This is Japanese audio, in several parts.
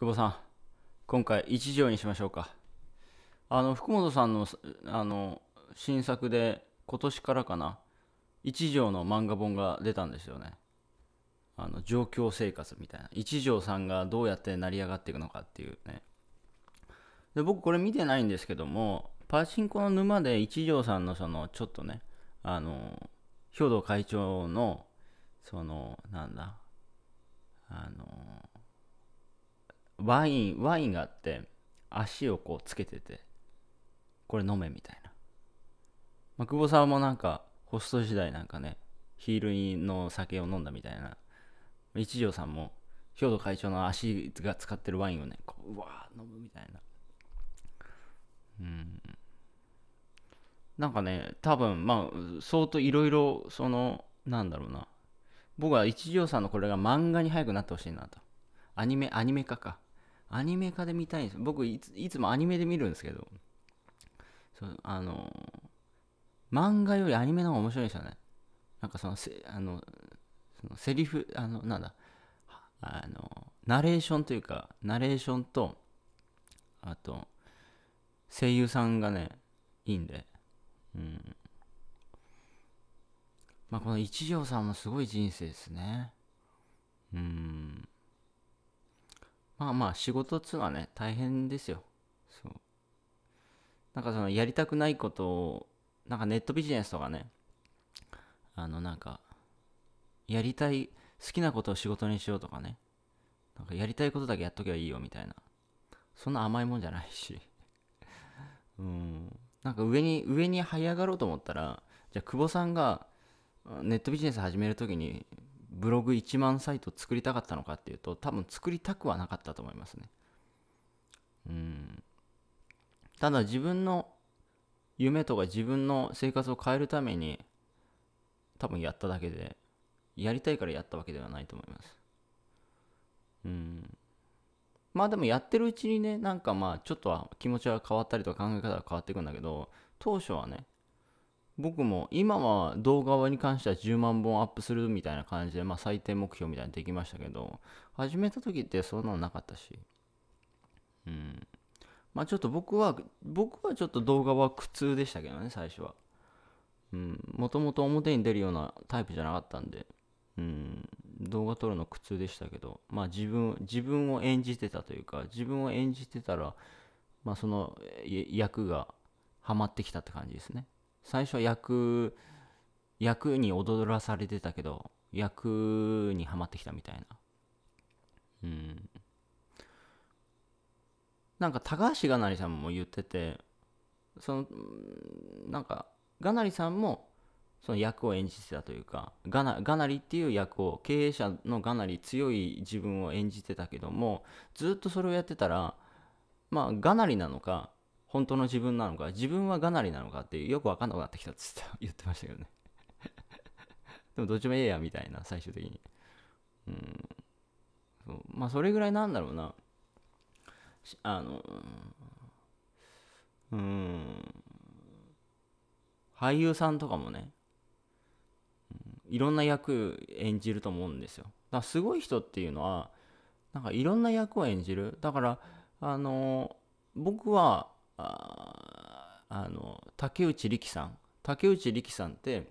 久保さん今回1条にしましょうかあの福本さんのあの新作で今年からかな1条の漫画本が出たんですよねあの状況生活みたいな一条さんがどうやって成り上がっていくのかっていうねで僕これ見てないんですけどもパチンコの沼で一条さんのそのちょっとねあの兵頭会長のそのなんだあのワイン、ワインがあって、足をこうつけてて、これ飲めみたいな。まあ、久保さんもなんか、ホスト時代なんかね、ヒールの酒を飲んだみたいな。一条さんも、兵頭会長の足が使ってるワインをね、こう、うわー飲むみたいな。うん。なんかね、多分、まあ、相当いろいろ、その、なんだろうな。僕は一条さんのこれが漫画に早くなってほしいなと。アニメ、アニメ化か。アニメ化で見たいんです僕いついつもアニメで見るんですけどそうあの漫画よりアニメの方が面白いですよねなんかそのせあのそのセリフあのなんだあのナレーションというかナレーションとあと声優さんがねいいんでうんまあこの一条さんもすごい人生ですねうんまあまあ仕事っつうのはね大変ですよそうなんかそのやりたくないことをなんかネットビジネスとかねあのなんかやりたい好きなことを仕事にしようとかねなんかやりたいことだけやっとけばいいよみたいなそんな甘いもんじゃないし うんなんか上に上に這い上がろうと思ったらじゃあ久保さんがネットビジネス始めるときにブログ1万サイト作りたかったのかっていうと多分作りたくはなかったと思いますねうんただ自分の夢とか自分の生活を変えるために多分やっただけでやりたいからやったわけではないと思いますうんまあでもやってるうちにねなんかまあちょっとは気持ちは変わったりとか考え方が変わっていくんだけど当初はね僕も今は動画に関しては10万本アップするみたいな感じで、まあ、最低目標みたいにできましたけど始めた時ってそんなのなかったしうんまあちょっと僕は僕はちょっと動画は苦痛でしたけどね最初はうんもともと表に出るようなタイプじゃなかったんでうん動画撮るの苦痛でしたけどまあ自分自分を演じてたというか自分を演じてたらまあその役がはまってきたって感じですね最初は役役に踊らされてたけど役にはまってきたみたいなうんなんか高橋がなりさんも言っててそのなんかがなりさんもその役を演じてたというかがながなりっていう役を経営者のがなり強い自分を演じてたけどもずっとそれをやってたらまあがなりなのか本当の自分なのか、自分はがなりなのかってよくわかんなくなってきたって言ってましたけどね。でもどっちもええやみたいな、最終的に。うん。そうまあそれぐらいなんだろうな。あの、うん。俳優さんとかもね、いろんな役演じると思うんですよ。だからすごい人っていうのは、なんかいろんな役を演じる。だから、あの僕はあの竹内力さん竹内力さんって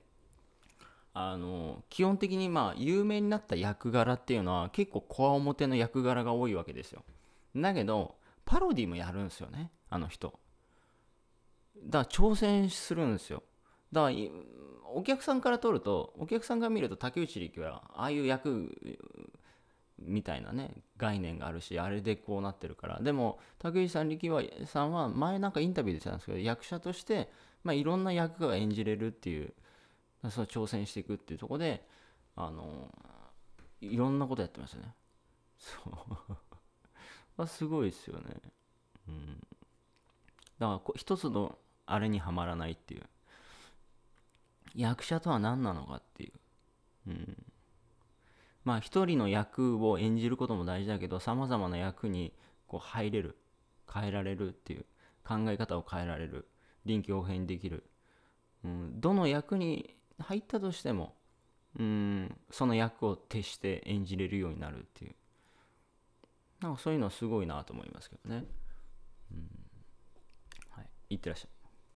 あの基本的にまあ有名になった役柄っていうのは結構こわ表の役柄が多いわけですよだけどパロディもやるんですよねあの人だから挑戦するんですよだからお客さんから撮るとお客さんが見ると竹内力はああいう役みたいなね概念があるしあれでこうなってるからでも武内さん力はさんは前なんかインタビューで言ってたんですけど役者として、まあ、いろんな役が演じれるっていうその挑戦していくっていうとこであのいろんなことやってましたねそう すごいですよねうんだからこ一つのあれにはまらないっていう役者とは何なのかっていううんまあ一人の役を演じることも大事だけど、様々な役にこう入れる、変えられるっていう、考え方を変えられる、臨機応変にできる。うん、どの役に入ったとしても、うん、その役を徹して演じれるようになるっていう。なんかそういうのはすごいなと思いますけどね。うん。はい。いってらっしゃい。